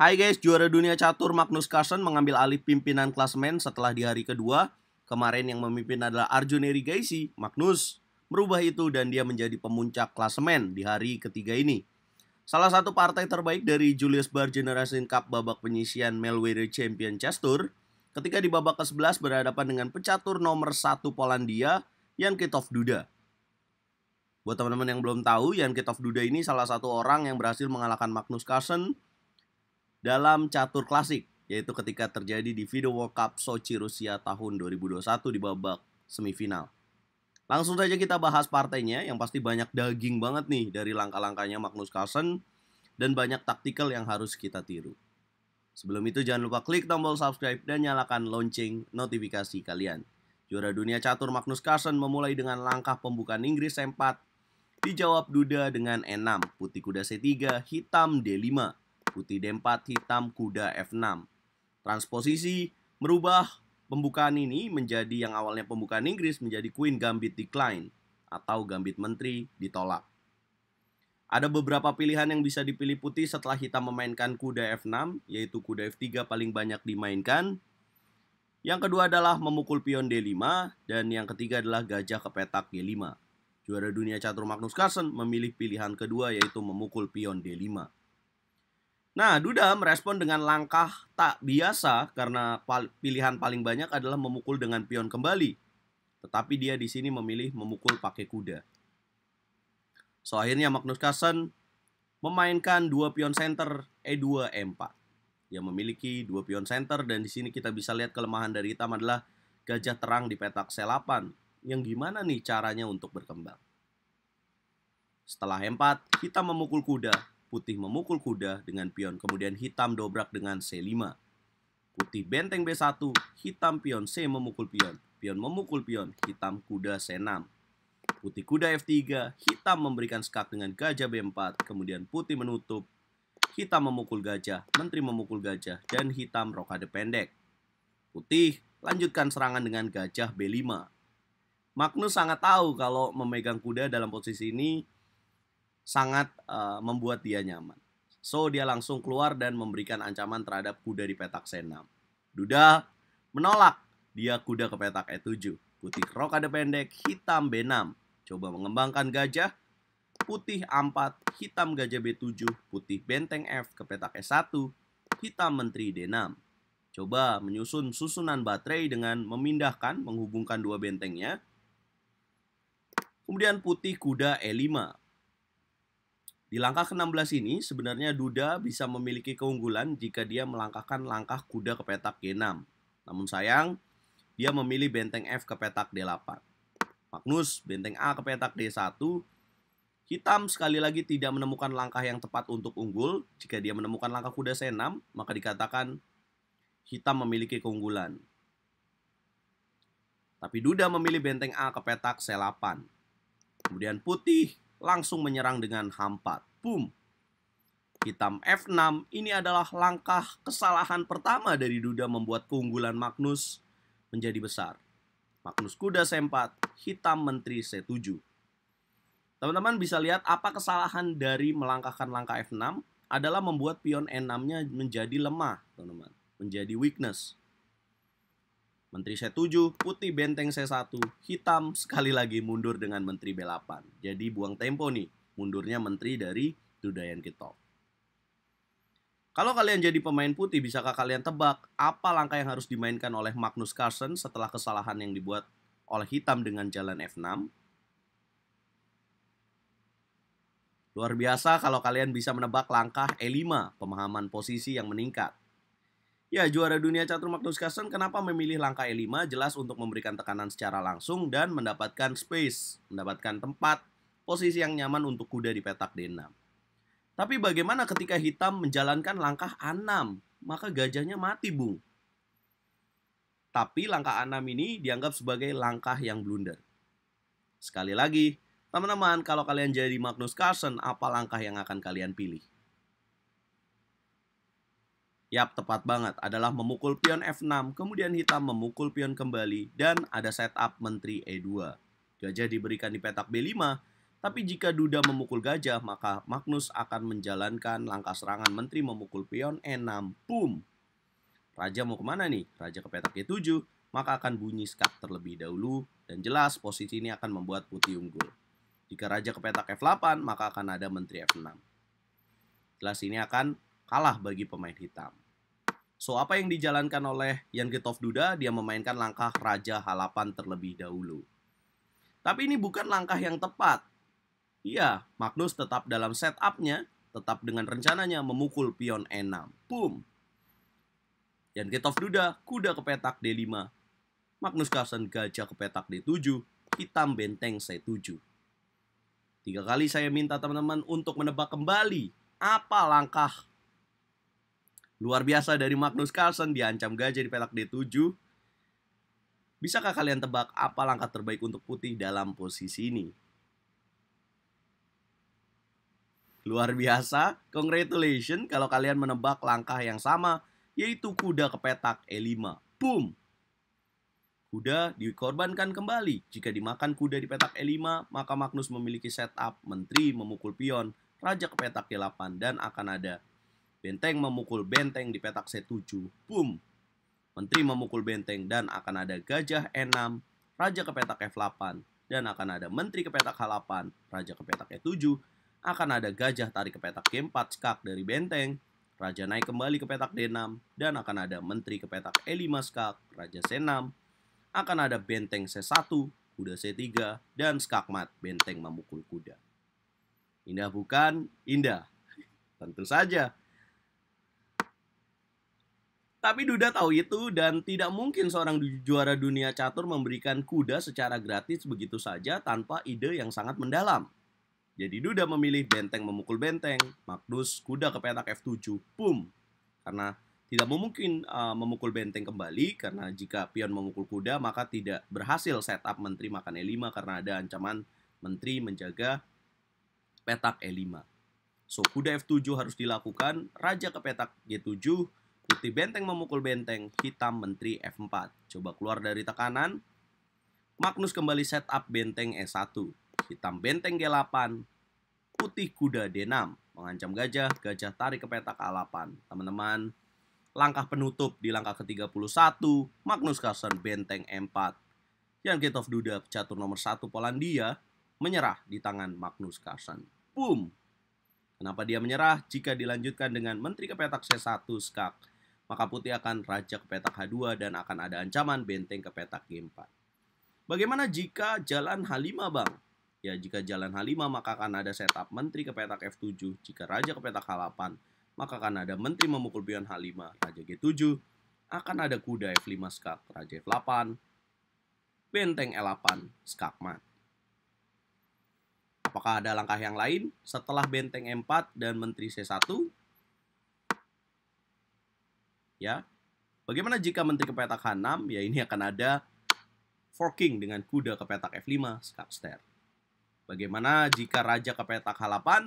Hai guys, juara dunia catur Magnus Carlsen mengambil alih pimpinan klasemen setelah di hari kedua. Kemarin yang memimpin adalah Arjun Erigaisi. Magnus merubah itu dan dia menjadi pemuncak klasemen di hari ketiga ini. Salah satu partai terbaik dari Julius Bar Generation Cup babak penyisian Melweather Champion Chester ketika di babak ke-11 berhadapan dengan pecatur nomor satu Polandia, Jan Kitov Duda. Buat teman-teman yang belum tahu, Jan Kitov Duda ini salah satu orang yang berhasil mengalahkan Magnus Carlsen dalam catur klasik, yaitu ketika terjadi di Video World Cup Sochi Rusia tahun 2021 di babak semifinal. Langsung saja kita bahas partainya yang pasti banyak daging banget nih dari langkah-langkahnya Magnus Carlsen dan banyak taktikal yang harus kita tiru. Sebelum itu jangan lupa klik tombol subscribe dan nyalakan lonceng notifikasi kalian. Juara dunia catur Magnus Carlsen memulai dengan langkah pembukaan Inggris empat dijawab Duda dengan E6, putih kuda C3, hitam D5, putih D4, hitam, kuda F6. Transposisi merubah pembukaan ini menjadi yang awalnya pembukaan Inggris menjadi Queen Gambit Decline atau Gambit Menteri ditolak. Ada beberapa pilihan yang bisa dipilih putih setelah hitam memainkan kuda F6, yaitu kuda F3 paling banyak dimainkan. Yang kedua adalah memukul pion D5, dan yang ketiga adalah gajah ke petak G5. Juara dunia catur Magnus Carlsen memilih pilihan kedua yaitu memukul pion D5. Nah, Duda merespon dengan langkah tak biasa karena pilihan paling banyak adalah memukul dengan pion kembali. Tetapi dia di sini memilih memukul pakai kuda. So, akhirnya Magnus Carlsen memainkan dua pion center E2 E4. yang memiliki dua pion center dan di sini kita bisa lihat kelemahan dari hitam adalah gajah terang di petak C8. Yang gimana nih caranya untuk berkembang? Setelah E4, kita memukul kuda putih memukul kuda dengan pion, kemudian hitam dobrak dengan C5. Putih benteng B1, hitam pion C memukul pion, pion memukul pion, hitam kuda C6. Putih kuda F3, hitam memberikan skak dengan gajah B4, kemudian putih menutup, hitam memukul gajah, menteri memukul gajah, dan hitam rokade pendek. Putih lanjutkan serangan dengan gajah B5. Magnus sangat tahu kalau memegang kuda dalam posisi ini sangat uh, membuat dia nyaman. So dia langsung keluar dan memberikan ancaman terhadap kuda di petak C6. Duda menolak. Dia kuda ke petak E7. Putih rok ada pendek, hitam B6. Coba mengembangkan gajah. Putih A4, hitam gajah B7, putih benteng F ke petak E1, hitam menteri D6. Coba menyusun susunan baterai dengan memindahkan, menghubungkan dua bentengnya. Kemudian putih kuda E5, di langkah ke-16 ini, sebenarnya Duda bisa memiliki keunggulan jika dia melangkahkan langkah kuda ke petak G6. Namun sayang, dia memilih benteng F ke petak D8. Magnus, benteng A ke petak D1. Hitam sekali lagi tidak menemukan langkah yang tepat untuk unggul. Jika dia menemukan langkah kuda C6, maka dikatakan hitam memiliki keunggulan. Tapi Duda memilih benteng A ke petak C8. Kemudian putih langsung menyerang dengan hampa. Boom. Hitam F6 ini adalah langkah kesalahan pertama dari Duda membuat keunggulan Magnus menjadi besar. Magnus kuda C4, hitam menteri C7. Teman-teman bisa lihat apa kesalahan dari melangkahkan langkah F6 adalah membuat pion E6-nya menjadi lemah, teman-teman. Menjadi weakness. Menteri C7, putih benteng C1, hitam sekali lagi mundur dengan Menteri B8. Jadi buang tempo nih, mundurnya Menteri dari Dudayan kita. Kalau kalian jadi pemain putih, bisakah kalian tebak apa langkah yang harus dimainkan oleh Magnus Carlsen setelah kesalahan yang dibuat oleh hitam dengan jalan F6? Luar biasa kalau kalian bisa menebak langkah E5, pemahaman posisi yang meningkat. Ya, juara dunia Catur Magnus Carlsen kenapa memilih langkah E5 jelas untuk memberikan tekanan secara langsung dan mendapatkan space, mendapatkan tempat, posisi yang nyaman untuk kuda di petak D6. Tapi bagaimana ketika hitam menjalankan langkah A6? Maka gajahnya mati, Bung. Tapi langkah A6 ini dianggap sebagai langkah yang blunder. Sekali lagi, teman-teman, kalau kalian jadi Magnus Carlsen, apa langkah yang akan kalian pilih? Yap, tepat banget. Adalah memukul pion F6, kemudian hitam memukul pion kembali, dan ada setup menteri E2. Gajah diberikan di petak B5, tapi jika Duda memukul gajah, maka Magnus akan menjalankan langkah serangan menteri memukul pion E6. Boom! Raja mau kemana nih? Raja ke petak E7, maka akan bunyi skak terlebih dahulu, dan jelas posisi ini akan membuat putih unggul. Jika Raja ke petak F8, maka akan ada menteri F6. Jelas ini akan kalah bagi pemain hitam. So, apa yang dijalankan oleh Jan Getov Duda? Dia memainkan langkah Raja Halapan terlebih dahulu. Tapi ini bukan langkah yang tepat. Iya, Magnus tetap dalam setupnya, tetap dengan rencananya memukul pion E6. Boom! Jan Getov Duda, kuda ke petak D5. Magnus Carlsen gajah ke petak D7, hitam benteng C7. Tiga kali saya minta teman-teman untuk menebak kembali apa langkah Luar biasa dari Magnus Carlsen diancam gajah di pelak D7. Bisakah kalian tebak apa langkah terbaik untuk putih dalam posisi ini? Luar biasa, congratulations kalau kalian menebak langkah yang sama, yaitu kuda ke petak E5. Boom! Kuda dikorbankan kembali. Jika dimakan kuda di petak E5, maka Magnus memiliki setup menteri memukul pion, raja ke petak E8, dan akan ada Benteng memukul benteng di petak C7. Boom. Menteri memukul benteng dan akan ada gajah E6, raja ke petak F8, dan akan ada menteri ke petak H8, raja ke petak E7, akan ada gajah tarik ke petak G4 skak dari benteng, raja naik kembali ke petak D6, dan akan ada menteri ke petak E5 skak, raja C6, akan ada benteng C1, kuda C3, dan skak mat, benteng memukul kuda. Indah bukan? Indah. Tentu saja. Tapi Duda tahu itu dan tidak mungkin seorang juara dunia catur memberikan kuda secara gratis begitu saja tanpa ide yang sangat mendalam. Jadi Duda memilih benteng memukul benteng, Magnus kuda ke petak F7, boom. Karena tidak mungkin uh, memukul benteng kembali karena jika pion memukul kuda maka tidak berhasil setup menteri makan E5 karena ada ancaman menteri menjaga petak E5. So kuda F7 harus dilakukan, raja ke petak G7, Putih benteng memukul benteng, hitam menteri F4. Coba keluar dari tekanan. Magnus kembali setup benteng E1. Hitam benteng G8, putih kuda D6. Mengancam gajah, gajah tarik ke petak A8. Teman-teman, langkah penutup di langkah ke-31, Magnus Carlsen benteng M4. Jan of Duda, catur nomor 1 Polandia, menyerah di tangan Magnus Carlsen. Boom! Kenapa dia menyerah? Jika dilanjutkan dengan menteri ke petak C1, skak maka putih akan raja ke petak H2 dan akan ada ancaman benteng ke petak G4. Bagaimana jika jalan H5, Bang? Ya, jika jalan H5 maka akan ada setup menteri ke petak F7, jika raja ke petak H8, maka akan ada menteri memukul pion H5, raja G7, akan ada kuda F5 skak, raja F8, benteng L8, skak mat. Apakah ada langkah yang lain setelah benteng M4 dan menteri C1? ya. Bagaimana jika menteri ke petak H6? Ya ini akan ada forking dengan kuda ke petak F5, skapster. Bagaimana jika raja ke petak H8?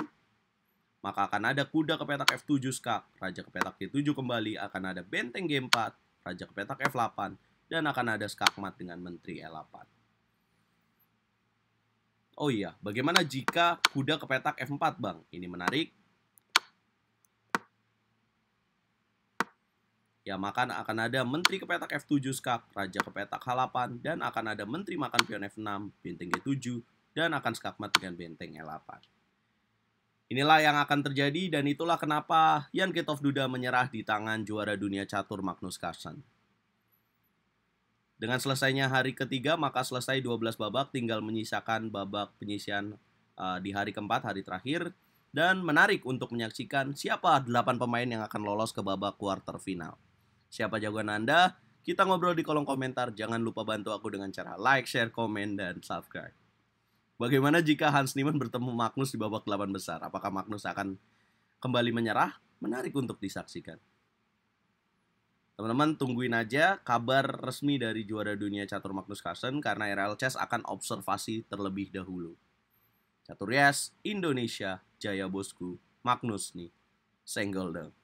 Maka akan ada kuda ke petak F7 skak, raja ke petak g 7 kembali, akan ada benteng G4, raja ke petak F8, dan akan ada skakmat dengan menteri L8. Oh iya, bagaimana jika kuda ke petak F4, Bang? Ini menarik. Ya, makan akan ada menteri kepetak F7 skak, raja kepetak H8, dan akan ada menteri makan pion F6, benteng G7, dan akan skakmat dengan benteng L8. Inilah yang akan terjadi dan itulah kenapa Jan Kitov Duda menyerah di tangan juara dunia catur Magnus Carlsen. Dengan selesainya hari ketiga, maka selesai 12 babak, tinggal menyisakan babak penyisian uh, eh, di hari keempat, hari terakhir. Dan menarik untuk menyaksikan siapa 8 pemain yang akan lolos ke babak quarter final. Siapa jagoan Anda? Kita ngobrol di kolom komentar. Jangan lupa bantu aku dengan cara like, share, komen, dan subscribe. Bagaimana jika Hans Niemann bertemu Magnus di babak delapan besar? Apakah Magnus akan kembali menyerah? Menarik untuk disaksikan. Teman-teman tungguin aja kabar resmi dari juara dunia catur Magnus Carlsen karena RL Chess akan observasi terlebih dahulu. Catur Yes, Indonesia, Jaya Bosku, Magnus nih, Senggol